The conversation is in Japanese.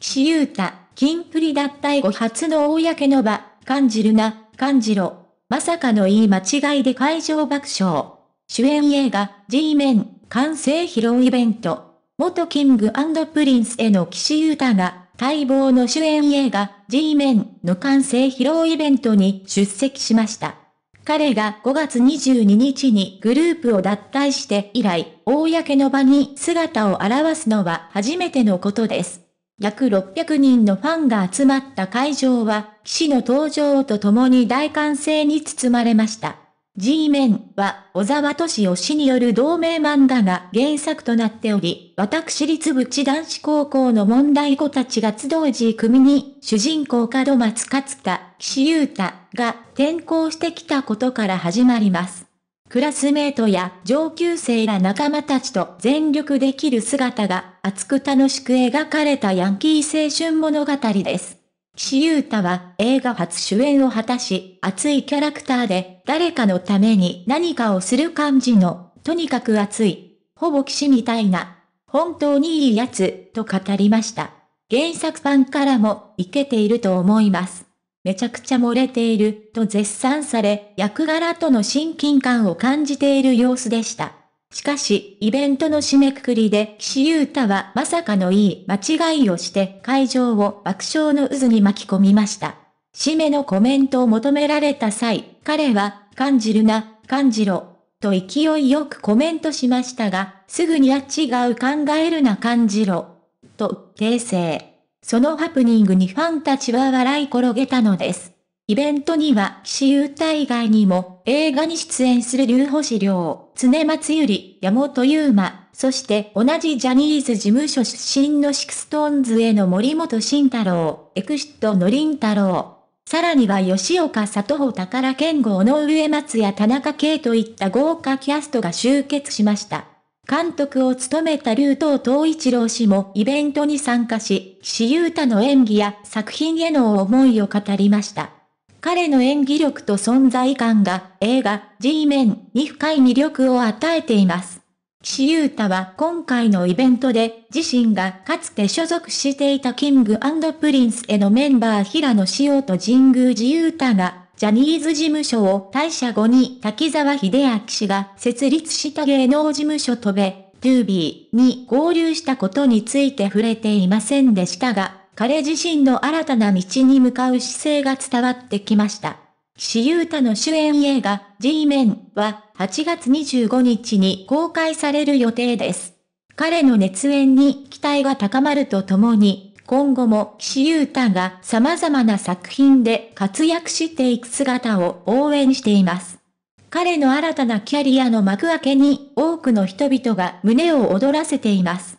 岸優太、金プリ脱退後初の公の場、感じるな、感じろ。まさかの言い間違いで会場爆笑。主演映画、G メン、完成披露イベント。元キングプリンスへの岸優太が、待望の主演映画、G メンの完成披露イベントに出席しました。彼が5月22日にグループを脱退して以来、公の場に姿を現すのは初めてのことです。約600人のファンが集まった会場は、騎士の登場とともに大歓声に包まれました。G メンは小沢敏夫氏による同名漫画が原作となっており、私立部地男子高校の問題子たちが集う時組に、主人公門松勝太、岸優太が転校してきたことから始まります。クラスメートや上級生ら仲間たちと全力できる姿が熱く楽しく描かれたヤンキー青春物語です。岸優太は映画初主演を果たし、熱いキャラクターで誰かのために何かをする感じの、とにかく熱い、ほぼ騎士みたいな、本当にいいやつ、と語りました。原作版からも、イケていると思います。めちゃくちゃ漏れている、と絶賛され、役柄との親近感を感じている様子でした。しかし、イベントの締めくくりで、岸優太はまさかのいい間違いをして会場を爆笑の渦に巻き込みました。締めのコメントを求められた際、彼は、感じるな、感じろ、と勢いよくコメントしましたが、すぐにあっちがう考えるな感じろ、と、訂正。そのハプニングにファンたちは笑い転げたのです。イベントには、岸優太以外にも、映画に出演する劉星志常松ゆり、山本優馬、そして同じジャニーズ事務所出身のシクストーンズへの森本慎太郎、エクシットの凛太郎、さらには吉岡里穂宝健吾の上松や田中圭といった豪華キャストが集結しました。監督を務めた竜東東一郎氏もイベントに参加し、岸優太の演技や作品への思いを語りました。彼の演技力と存在感が映画 G メンに深い魅力を与えています。岸優太は今回のイベントで自身がかつて所属していたキングプリンスへのメンバー平野紫耀と神宮寺優太がジャニーズ事務所を退社後に滝沢秀明氏が設立した芸能事務所とべ、トゥービーに合流したことについて触れていませんでしたが、彼自身の新たな道に向かう姿勢が伝わってきました。岸優太の主演映画 G メンは8月25日に公開される予定です。彼の熱演に期待が高まるとともに、今後も岸優太が様々な作品で活躍していく姿を応援しています。彼の新たなキャリアの幕開けに多くの人々が胸を躍らせています。